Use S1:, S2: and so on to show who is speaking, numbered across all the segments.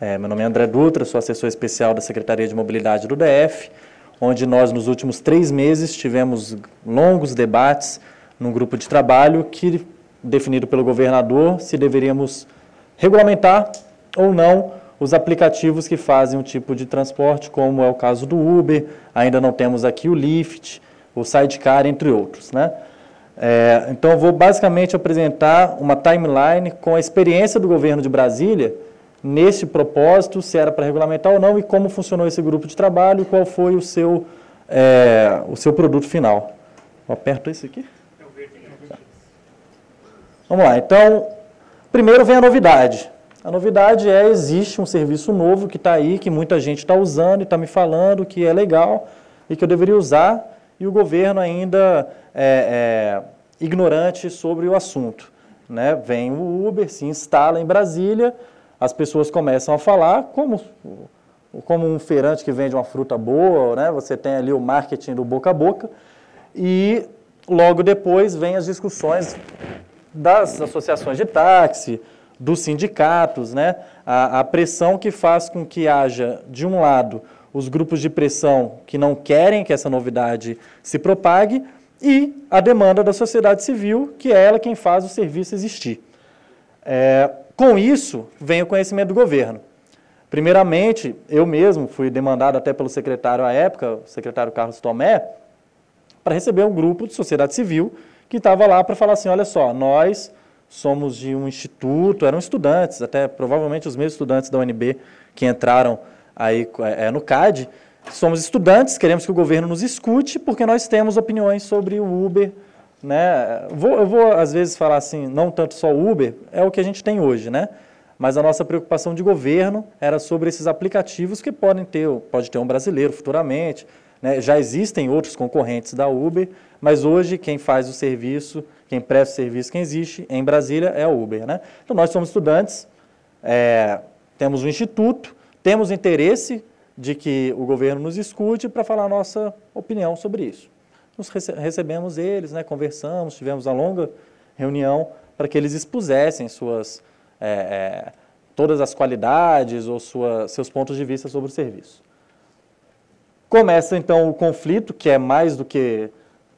S1: É, meu nome é André Dutra, sou assessor especial da Secretaria de Mobilidade do DF, onde nós, nos últimos três meses, tivemos longos debates num grupo de trabalho que, definido pelo governador, se deveríamos regulamentar ou não os aplicativos que fazem um tipo de transporte, como é o caso do Uber, ainda não temos aqui o Lyft, o Sidecar, entre outros. Né? É, então, vou basicamente apresentar uma timeline com a experiência do governo de Brasília nesse propósito, se era para regulamentar ou não e como funcionou esse grupo de trabalho e qual foi o seu, é, o seu produto final. Eu aperto esse aqui. Vamos lá, então, primeiro vem a novidade. A novidade é, existe um serviço novo que está aí, que muita gente está usando e está me falando que é legal e que eu deveria usar, e o governo ainda é, é ignorante sobre o assunto. Né? Vem o Uber, se instala em Brasília, as pessoas começam a falar como, como um feirante que vende uma fruta boa, né? você tem ali o marketing do boca a boca, e logo depois vem as discussões das associações de táxi, dos sindicatos, né? a, a pressão que faz com que haja, de um lado, os grupos de pressão que não querem que essa novidade se propague e a demanda da sociedade civil, que é ela quem faz o serviço existir. É, com isso, vem o conhecimento do governo. Primeiramente, eu mesmo fui demandado até pelo secretário à época, o secretário Carlos Tomé, para receber um grupo de sociedade civil que estava lá para falar assim, olha só, nós somos de um instituto, eram estudantes, até provavelmente os mesmos estudantes da UNB que entraram aí é, no CAD, somos estudantes, queremos que o governo nos escute, porque nós temos opiniões sobre o Uber, né? Vou, eu vou às vezes falar assim, não tanto só Uber, é o que a gente tem hoje, né? Mas a nossa preocupação de governo era sobre esses aplicativos que podem ter, pode ter um brasileiro futuramente, né? Já existem outros concorrentes da Uber, mas hoje quem faz o serviço, quem presta o serviço, quem existe em Brasília é a Uber, né? Então nós somos estudantes, é, temos um instituto, temos interesse de que o governo nos escute para falar a nossa opinião sobre isso recebemos eles, né, conversamos, tivemos uma longa reunião para que eles expusessem suas, é, é, todas as qualidades ou sua, seus pontos de vista sobre o serviço. Começa então o conflito, que é mais do que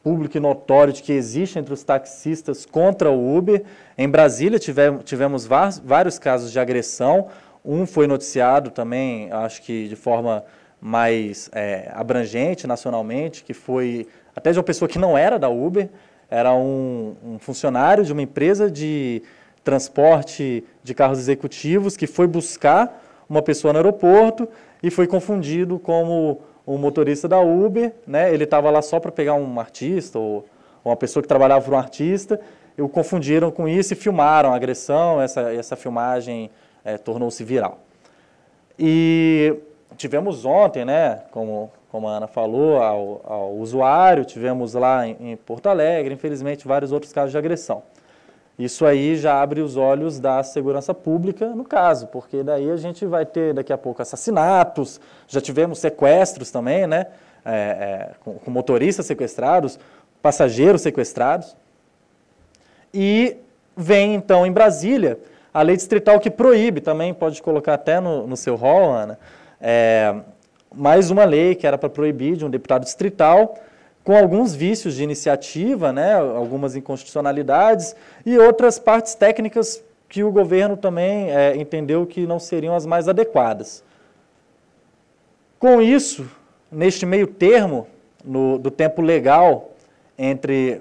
S1: público e notório de que existe entre os taxistas contra o Uber. Em Brasília tivemos, tivemos vários casos de agressão. Um foi noticiado também, acho que de forma mais é, abrangente nacionalmente, que foi até de uma pessoa que não era da Uber, era um, um funcionário de uma empresa de transporte de carros executivos que foi buscar uma pessoa no aeroporto e foi confundido como um motorista da Uber, né? Ele estava lá só para pegar um artista ou uma pessoa que trabalhava para um artista. E o confundiram com isso e filmaram a agressão. Essa, essa filmagem é, tornou-se viral. E tivemos ontem, né? Como como a Ana falou, ao, ao usuário, tivemos lá em, em Porto Alegre, infelizmente, vários outros casos de agressão. Isso aí já abre os olhos da segurança pública no caso, porque daí a gente vai ter daqui a pouco assassinatos, já tivemos sequestros também, né? É, é, com, com, motoristas sequestrados, passageiros sequestrados. E vem então em Brasília a lei distrital que proíbe, também pode colocar até no, no seu rol, Ana, é, mais uma lei que era para proibir de um deputado distrital, com alguns vícios de iniciativa, né, algumas inconstitucionalidades e outras partes técnicas que o governo também é, entendeu que não seriam as mais adequadas. Com isso, neste meio termo no, do tempo legal entre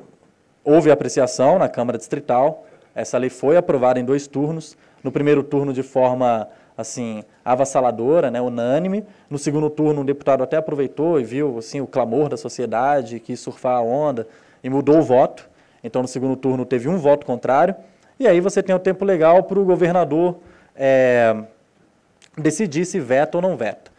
S1: houve apreciação na Câmara Distrital, essa lei foi aprovada em dois turnos, no primeiro turno de forma assim, avassaladora, né, unânime. No segundo turno, um deputado até aproveitou e viu assim, o clamor da sociedade, que surfar a onda, e mudou o voto. Então, no segundo turno, teve um voto contrário. E aí você tem o tempo legal para o governador é, decidir se veta ou não veta.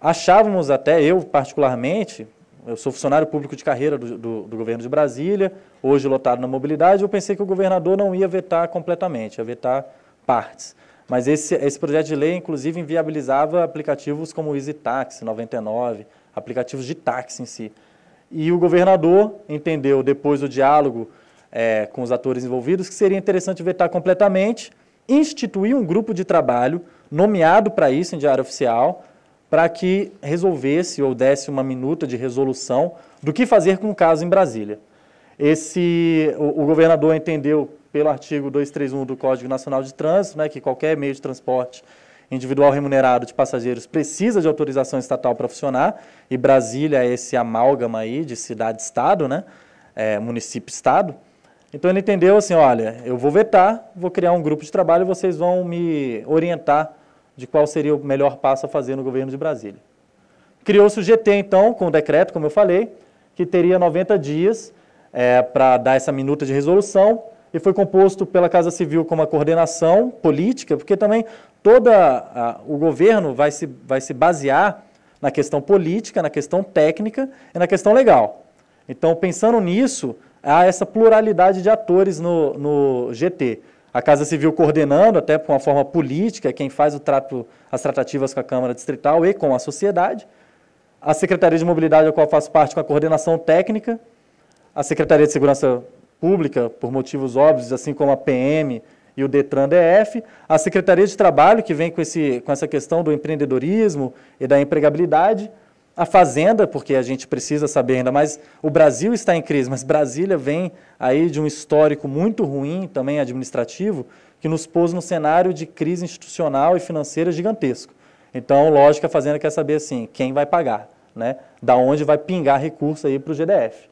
S1: Achávamos até, eu particularmente, eu sou funcionário público de carreira do, do, do, governo de Brasília, hoje lotado na mobilidade, eu pensei que o governador não ia vetar completamente, ia vetar partes. Mas esse, esse projeto de lei, inclusive, inviabilizava aplicativos como o Easy Taxi 99, aplicativos de táxi em si. E o governador entendeu, depois do diálogo é, com os atores envolvidos, que seria interessante vetar completamente, instituir um grupo de trabalho nomeado para isso em diário oficial, para que resolvesse ou desse uma minuta de resolução do que fazer com o caso em Brasília. Esse, o, o governador entendeu pelo artigo 231 do Código Nacional de Trânsito, né, que qualquer meio de transporte individual remunerado de passageiros precisa de autorização estatal para funcionar, e Brasília é esse amálgama aí de cidade-estado, né, é, município-estado. Então ele entendeu assim, olha, eu vou vetar, vou criar um grupo de trabalho e vocês vão me orientar de qual seria o melhor passo a fazer no governo de Brasília. Criou-se o GT, então, com o decreto, como eu falei, que teria 90 dias é, para dar essa minuta de resolução, e foi composto pela Casa Civil como a coordenação política, porque também todo o governo vai se, vai se basear na questão política, na questão técnica e na questão legal. Então, pensando nisso, há essa pluralidade de atores no, no GT. A Casa Civil coordenando, até com uma forma política, quem faz o trato, as tratativas com a Câmara Distrital e com a sociedade. A Secretaria de Mobilidade, a qual faço parte, com a coordenação técnica. A Secretaria de Segurança Pública, por motivos óbvios, assim como a PM e o Detran DF, a Secretaria de Trabalho, que vem com, esse, com essa questão do empreendedorismo e da empregabilidade, a Fazenda, porque a gente precisa saber ainda mais, o Brasil está em crise, mas Brasília vem aí de um histórico muito ruim, também administrativo, que nos pôs num cenário de crise institucional e financeira gigantesco. Então, lógico, a Fazenda quer saber, assim, quem vai pagar, né? Da onde vai pingar recurso aí para o GDF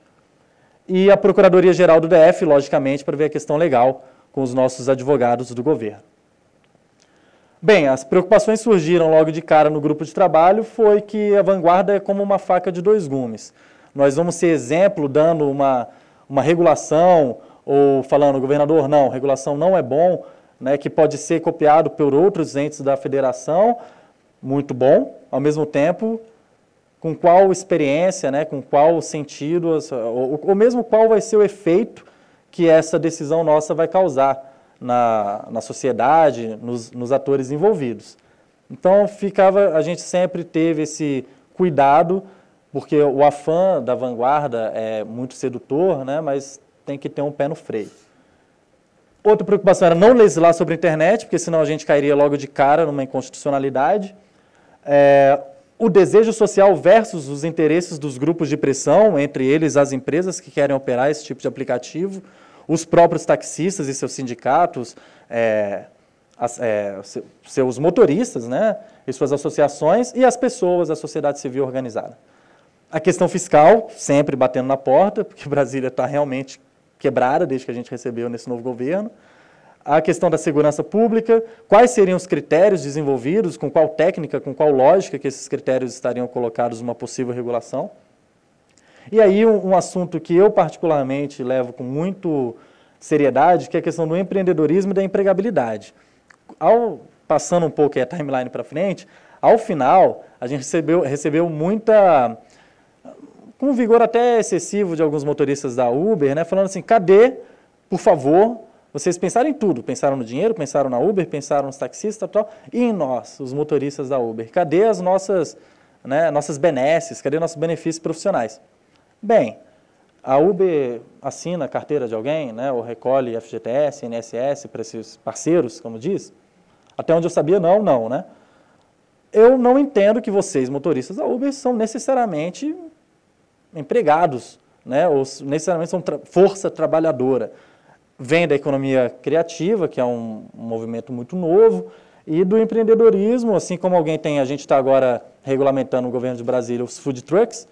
S1: e a Procuradoria-Geral do DF, logicamente, para ver a questão legal com os nossos advogados do governo. Bem, as preocupações surgiram logo de cara no grupo de trabalho foi que a vanguarda é como uma faca de dois gumes. Nós vamos ser exemplo dando uma, uma regulação ou falando, governador, não, regulação não é bom, né, que pode ser copiado por outros entes da federação, muito bom. Ao mesmo tempo, com qual experiência, né, com qual sentido, ou, ou mesmo qual vai ser o efeito que essa decisão nossa vai causar na, na sociedade, nos, nos atores envolvidos. Então ficava, a gente sempre teve esse cuidado, porque o afã da vanguarda é muito sedutor, né, mas tem que ter um pé no freio. Outra preocupação era não legislar sobre a internet, porque senão a gente cairia logo de cara numa inconstitucionalidade. É, o desejo social versus os interesses dos grupos de pressão, entre eles as empresas que querem operar esse tipo de aplicativo, os próprios taxistas e seus sindicatos, é, as, é, seus motoristas né, e suas associações, e as pessoas, a sociedade civil organizada. A questão fiscal, sempre batendo na porta, porque Brasília está realmente quebrada desde que a gente recebeu nesse novo governo a questão da segurança pública, quais seriam os critérios desenvolvidos, com qual técnica, com qual lógica que esses critérios estariam colocados numa possível regulação. E aí um, um assunto que eu particularmente levo com muito seriedade, que é a questão do empreendedorismo e da empregabilidade. Ao, passando um pouco a timeline para frente, ao final a gente recebeu, recebeu muita, com vigor até excessivo de alguns motoristas da Uber, né, falando assim, cadê, por favor, vocês pensaram em tudo, pensaram no dinheiro, pensaram na Uber, pensaram nos taxistas tal, e em nós, os motoristas da Uber. Cadê as nossas, né, nossas benesses, cadê nossos benefícios profissionais? Bem, a Uber assina a carteira de alguém, né, ou recolhe FGTS, INSS para esses parceiros, como diz? Até onde eu sabia, não, não, né? Eu não entendo que vocês, motoristas da Uber, são necessariamente empregados, né, ou necessariamente são tra força trabalhadora vem da economia criativa, que é um, um movimento muito novo, e do empreendedorismo, assim como alguém tem, a gente está agora regulamentando o governo de Brasília, os food trucks,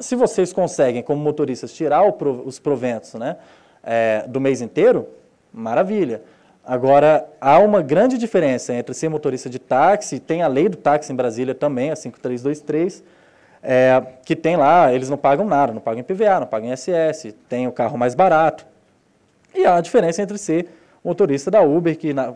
S1: se vocês conseguem, como motoristas, tirar pro, os proventos né, é, do mês inteiro, maravilha. Agora, há uma grande diferença entre ser motorista de táxi, tem a lei do táxi em Brasília também, a 5323, é, que tem lá, eles não pagam nada, não pagam IPVA, não pagam ISS, tem o carro mais barato, e a diferença entre ser motorista da Uber, que na,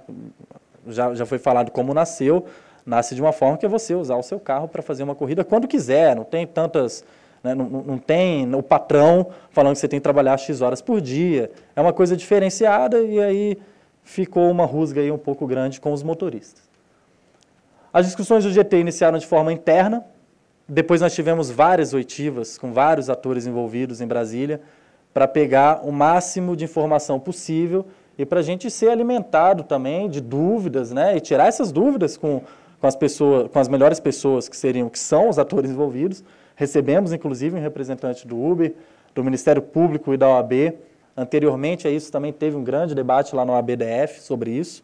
S1: já, já foi falado como nasceu, nasce de uma forma que é você usar o seu carro para fazer uma corrida quando quiser, não tem tantas. Né, não, não tem o patrão falando que você tem que trabalhar X horas por dia. É uma coisa diferenciada e aí ficou uma rusga aí um pouco grande com os motoristas. As discussões do GT iniciaram de forma interna, depois nós tivemos várias oitivas com vários atores envolvidos em Brasília, para pegar o máximo de informação possível e para a gente ser alimentado também de dúvidas, né? E tirar essas dúvidas com, com as pessoas, com as melhores pessoas que seriam, que são os atores envolvidos. Recebemos, inclusive, um representante do Uber, do Ministério Público e da OAB. Anteriormente a isso também teve um grande debate lá no ABDF sobre isso.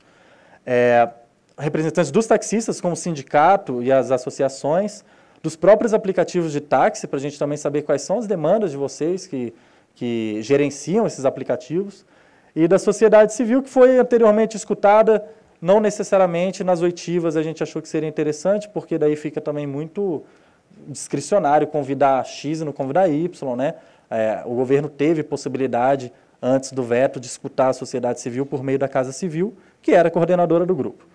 S1: É, representantes dos taxistas, como o sindicato e as associações, dos próprios aplicativos de táxi, para a gente também saber quais são as demandas de vocês que que gerenciam esses aplicativos, e da sociedade civil, que foi anteriormente escutada, não necessariamente nas oitivas a gente achou que seria interessante, porque daí fica também muito discricionário convidar X e não convidar Y, né? É, o governo teve possibilidade, antes do veto, de escutar a sociedade civil por meio da Casa Civil, que era coordenadora do grupo.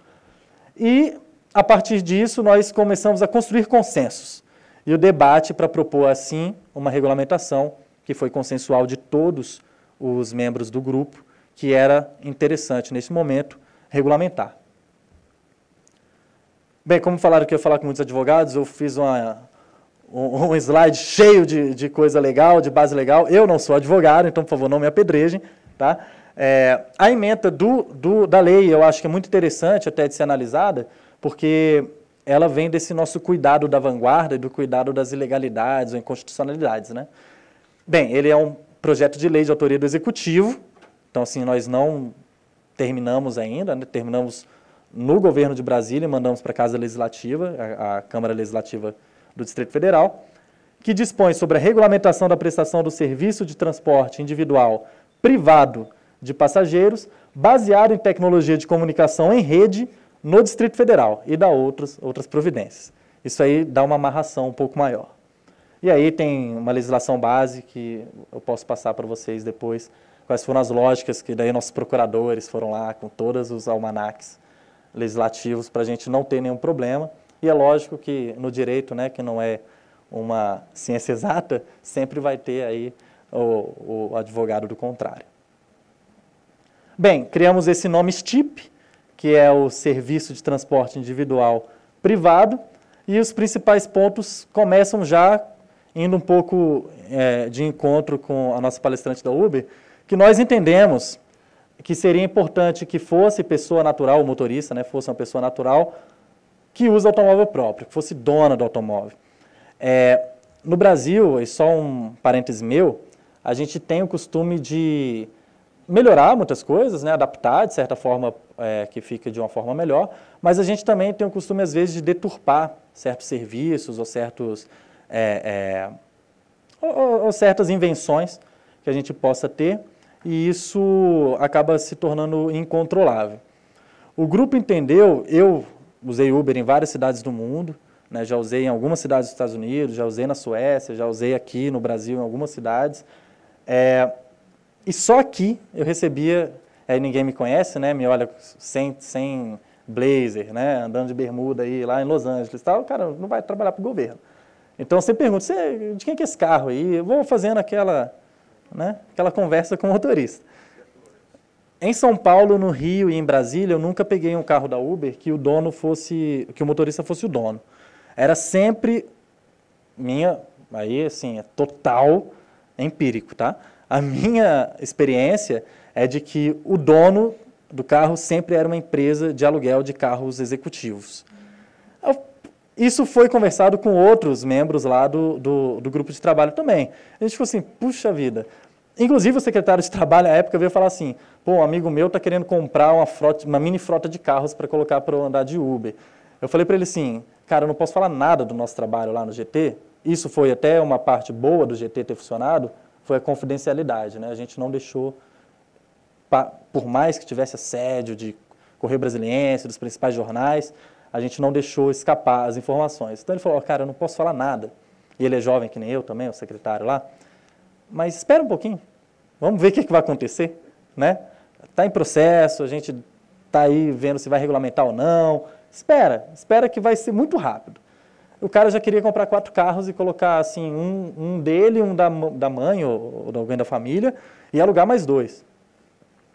S1: E, a partir disso, nós começamos a construir consensos. E o debate para propor, assim, uma regulamentação que foi consensual de todos os membros do grupo, que era interessante nesse momento regulamentar. Bem, como falaram que eu ia falar com muitos advogados, eu fiz uma, um, slide cheio de, de coisa legal, de base legal. Eu não sou advogado, então, por favor, não me apedrejem. Tá? É, a emenda do, do, da lei, eu acho que é muito interessante até de ser analisada, porque ela vem desse nosso cuidado da vanguarda e do cuidado das ilegalidades ou inconstitucionalidades. Né? Bem, ele é um projeto de lei de autoria do Executivo, então assim, nós não terminamos ainda, né? terminamos no governo de Brasília e mandamos para a Casa Legislativa, a, a Câmara Legislativa do Distrito Federal, que dispõe sobre a regulamentação da prestação do serviço de transporte individual privado de passageiros, baseado em tecnologia de comunicação em rede no Distrito Federal e dá outras, outras providências. Isso aí dá uma amarração um pouco maior. E aí tem uma legislação base que eu posso passar para vocês depois, quais foram as lógicas que daí nossos procuradores foram lá com todos os almanacs legislativos para a gente não ter nenhum problema. E é lógico que no direito, né, que não é uma ciência exata, sempre vai ter aí o, o advogado do contrário. Bem, criamos esse nome STIP, que é o Serviço de Transporte Individual Privado, e os principais pontos começam já indo um pouco é, de encontro com a nossa palestrante da Uber, que nós entendemos que seria importante que fosse pessoa natural, o motorista, né, fosse uma pessoa natural que usa automóvel próprio, que fosse dona do automóvel. É, no Brasil, e só um parêntese meu, a gente tem o costume de melhorar muitas coisas, né, adaptar de certa forma é, que fica de uma forma melhor, mas a gente também tem o costume às vezes de deturpar certos serviços ou certos é, é, ou, ou, ou certas invenções que a gente possa ter, e isso acaba se tornando incontrolável. O grupo entendeu, eu usei Uber em várias cidades do mundo, né, já usei em algumas cidades dos Estados Unidos, já usei na Suécia, já usei aqui no Brasil, em algumas cidades. É, e só aqui eu recebia, aí é, ninguém me conhece, né, me olha sem, sem blazer, né, andando de bermuda aí lá em Los Angeles tal, cara, não vai trabalhar para o governo. Então você pergunta, você, de quem é, esse carro aí? Eu vou fazendo aquela, né, aquela conversa com o motorista. Em São Paulo, no Rio e em Brasília, eu nunca peguei um carro da Uber que o dono fosse, que o motorista fosse o dono. Era sempre minha, aí assim, é total empírico, tá? A minha experiência é de que o dono do carro sempre era uma empresa de aluguel de carros executivos. Eu isso foi conversado com outros membros lá do, do, do grupo de trabalho também. A gente ficou assim, puxa vida, Inclusive, o secretário de Trabalho, à época, veio falar assim: pô, um amigo meu está querendo comprar uma, frota, uma, mini frota de carros para colocar para andar de Uber. Eu falei para ele assim: cara, eu não posso falar nada do nosso trabalho lá no GT. Isso foi até uma parte boa do GT ter funcionado, foi a confidencialidade. Né? A gente não deixou, por mais que tivesse assédio de Correio Brasiliense, dos principais jornais, a gente não deixou escapar as informações. Então ele falou, oh, cara, eu não posso falar nada. E ele é jovem que nem eu também, o secretário lá. Mas espera um pouquinho, vamos ver o que, é que vai acontecer, né? Está em processo, a gente está aí vendo se vai regulamentar ou não. Espera, espera que vai ser muito rápido. O cara já queria comprar quatro carros e colocar assim um, um dele, um da, da mãe ou, ou de alguém da família e alugar mais dois.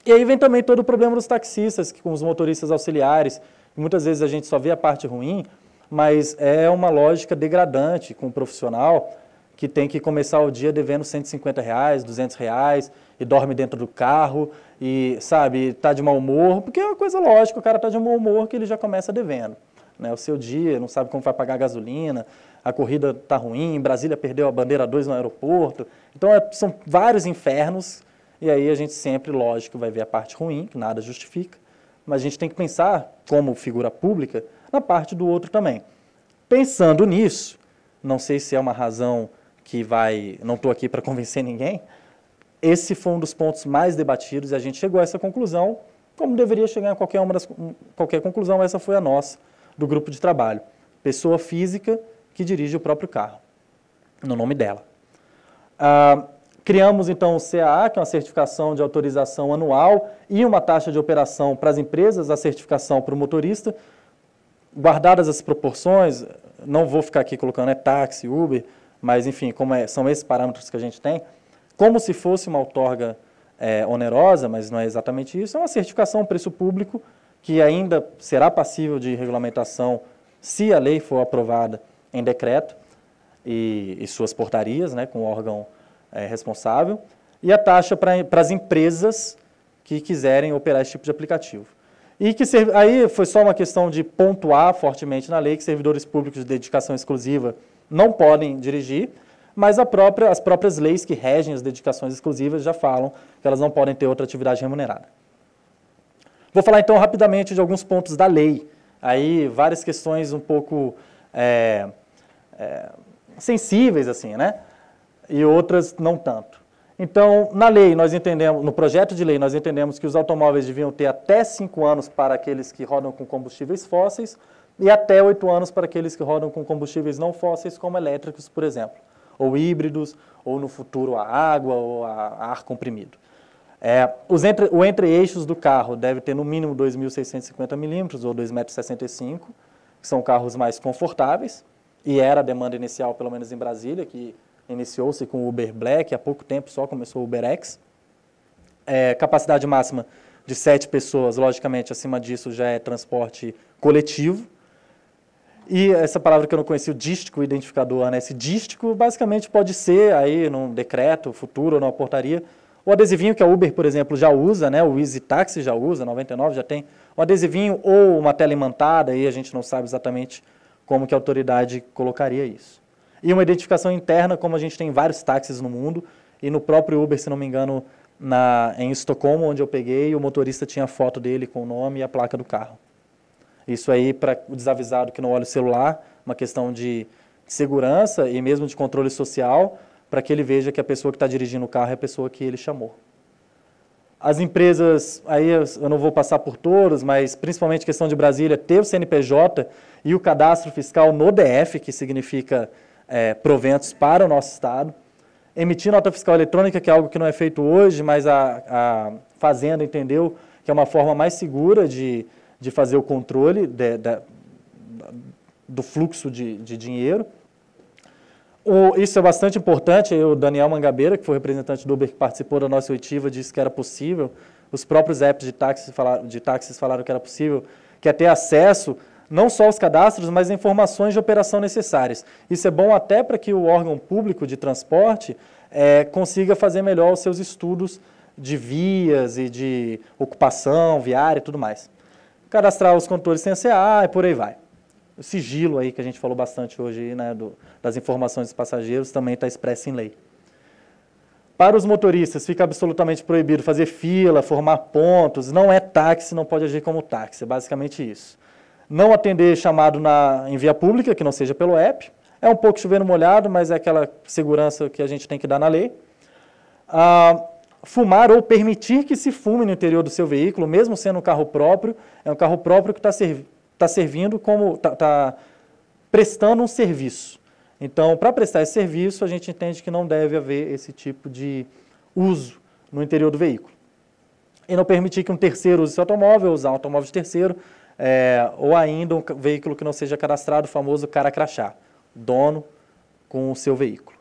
S1: E aí vem também todo o problema dos taxistas, que com os motoristas auxiliares, muitas vezes a gente só vê a parte ruim, mas é uma lógica degradante com o profissional que tem que começar o dia devendo 150 reais, 200 reais, e dorme dentro do carro, e sabe, está de mau humor, porque é uma coisa lógica, o cara está de mau humor que ele já começa devendo. Né? O seu dia, não sabe como vai pagar a gasolina, a corrida está ruim, Brasília perdeu a bandeira 2 no aeroporto. Então é, são vários infernos, e aí a gente sempre, lógico, vai ver a parte ruim, que nada justifica, mas a gente tem que pensar, como figura pública, na parte do outro também. Pensando nisso, não sei se é uma razão que vai. Não estou aqui para convencer ninguém. Esse foi um dos pontos mais debatidos e a gente chegou a essa conclusão, como deveria chegar a qualquer, uma das, qualquer conclusão, essa foi a nossa, do grupo de trabalho. Pessoa física que dirige o próprio carro, no nome dela. Ah, Criamos então o CAA, que é uma certificação de autorização anual e uma taxa de operação para as empresas, a certificação para o motorista. Guardadas as proporções, não vou ficar aqui colocando é táxi, Uber, mas enfim, como é, são esses parâmetros que a gente tem, como se fosse uma outorga é, onerosa, mas não é exatamente isso, é uma certificação preço público que ainda será passível de regulamentação se a lei for aprovada em decreto e, e suas portarias, né, com o órgão é, responsável, e a taxa para as empresas que quiserem operar esse tipo de aplicativo. E que aí foi só uma questão de pontuar fortemente na lei que servidores públicos de dedicação exclusiva não podem dirigir, mas própria, as próprias leis que regem as dedicações exclusivas já falam que elas não podem ter outra atividade remunerada. Vou falar então rapidamente de alguns pontos da lei. Aí várias questões um pouco é, é, sensíveis, assim, né? e outras não tanto. Então, na lei, nós entendemos, no projeto de lei, nós entendemos que os automóveis deviam ter até 5 anos para aqueles que rodam com combustíveis fósseis e até 8 anos para aqueles que rodam com combustíveis não fósseis, como elétricos, por exemplo, ou híbridos, ou no futuro a água ou a ar comprimido. É, os entre, o entre-eixos do carro deve ter no mínimo 2.650 milímetros ou 2,65 metros, que são carros mais confortáveis, e era a demanda inicial, pelo menos em Brasília, que Iniciou-se com o Uber Black, há pouco tempo só começou o UberX. É, capacidade máxima de sete pessoas, logicamente, acima disso já é transporte coletivo. E essa palavra que eu não conhecia, o dístico identificador, né? Esse dístico basicamente pode ser aí num decreto futuro ou numa portaria, o adesivinho que a Uber, por exemplo, já usa, né? O Easy Taxi já usa, 99 já tem um adesivinho ou uma tela imantada, aí a gente não sabe exatamente como que a autoridade colocaria isso e uma identificação interna, como a gente tem vários táxis no mundo, e no próprio Uber, se não me engano, na, em Estocolmo, onde eu peguei, o motorista tinha a foto dele com o nome e a placa do carro. Isso aí, para o desavisado que não olha o celular, uma questão de segurança e mesmo de controle social, para que ele veja que a pessoa que está dirigindo o carro é a pessoa que ele chamou. As empresas, aí eu não vou passar por todas, mas principalmente questão de Brasília, ter o CNPJ e o cadastro fiscal no DF, que significa é, proventos para o nosso Estado. Emitir nota fiscal eletrônica, que é algo que não é feito hoje, mas a, a Fazenda entendeu que é uma forma mais segura de, de fazer o controle de, de, do fluxo de, de dinheiro. O, isso é bastante importante. o Daniel Mangabeira, que foi representante do Uber, que participou da nossa oitiva, disse que era possível. Os próprios apps de táxis falaram, de táxis falaram que era possível, que até ter acesso não só os cadastros, mas informações de operação necessárias. Isso é bom até para que o órgão público de transporte é, consiga fazer melhor os seus estudos de vias e de ocupação viária e tudo mais. Cadastrar os condutores sem CA e por aí vai. O sigilo aí que a gente falou bastante hoje né, do, das informações dos passageiros também está expresso em lei. Para os motoristas, fica absolutamente proibido fazer fila, formar pontos, não é táxi, não pode agir como táxi, é basicamente isso não atender chamado na, em via pública, que não seja pelo app. É um pouco chovendo molhado, mas é aquela segurança que a gente tem que dar na lei. Ah, fumar ou permitir que se fume no interior do seu veículo, mesmo sendo um carro próprio, é um carro próprio que está serv tá servindo como. está tá prestando um serviço. Então, para prestar esse serviço, a gente entende que não deve haver esse tipo de uso no interior do veículo. E não permitir que um terceiro use seu automóvel, usar um automóvel de terceiro, é, ou ainda um veículo que não seja cadastrado, o famoso cara crachá, dono com o seu veículo.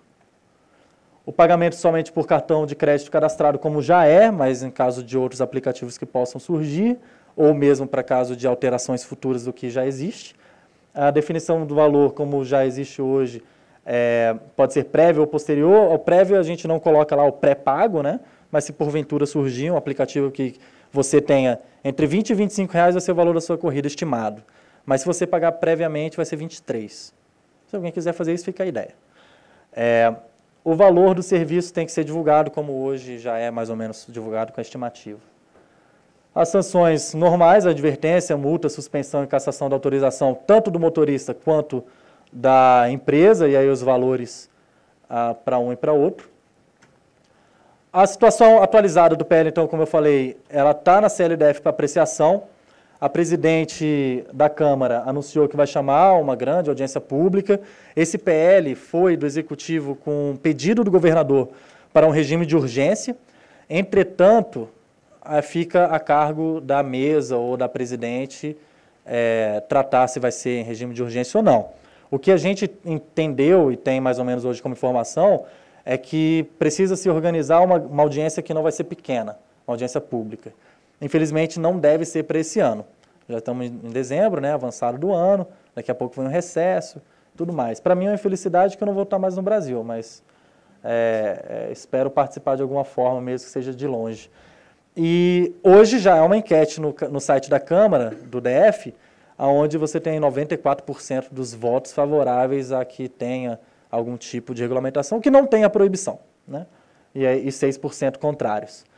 S1: O pagamento somente por cartão de crédito cadastrado, como já é, mas em caso de outros aplicativos que possam surgir, ou mesmo para caso de alterações futuras do que já existe. A definição do valor, como já existe hoje, é, pode ser prévio ou posterior. O prévio a gente não coloca lá o pré-pago, né? mas se porventura surgir um aplicativo que você tenha entre 20 e 25 reais vai ser o valor da sua corrida estimado. Mas se você pagar previamente, vai ser 23. Se alguém quiser fazer isso, fica a ideia. É, o valor do serviço tem que ser divulgado, como hoje já é mais ou menos divulgado com a estimativa. As sanções normais, advertência, multa, suspensão e cassação da autorização, tanto do motorista quanto da empresa, e aí os valores ah, para um e para outro. A situação atualizada do PL, então, como eu falei, ela está na CLDF para apreciação. A presidente da Câmara anunciou que vai chamar uma grande audiência pública. Esse PL foi do Executivo com pedido do governador para um regime de urgência. Entretanto, eh, fica a cargo da mesa ou da presidente é, tratar se vai ser em regime de urgência ou não. O que a gente entendeu e tem mais ou menos hoje como informação é que precisa se organizar uma, uma audiência que não vai ser pequena, uma audiência pública. Infelizmente, não deve ser para esse ano. Já estamos em dezembro, né, avançado do ano, daqui a pouco vem um recesso, tudo mais. Para mim é uma infelicidade que eu não vou estar mais no Brasil, mas é, é, espero participar de alguma forma, mesmo que seja de longe. E hoje já é uma enquete no, no site da Câmara, do DF, onde você tem 94% dos votos favoráveis a que tenha algum tipo de regulamentação que não tenha proibição, né? E, e 6% contrários.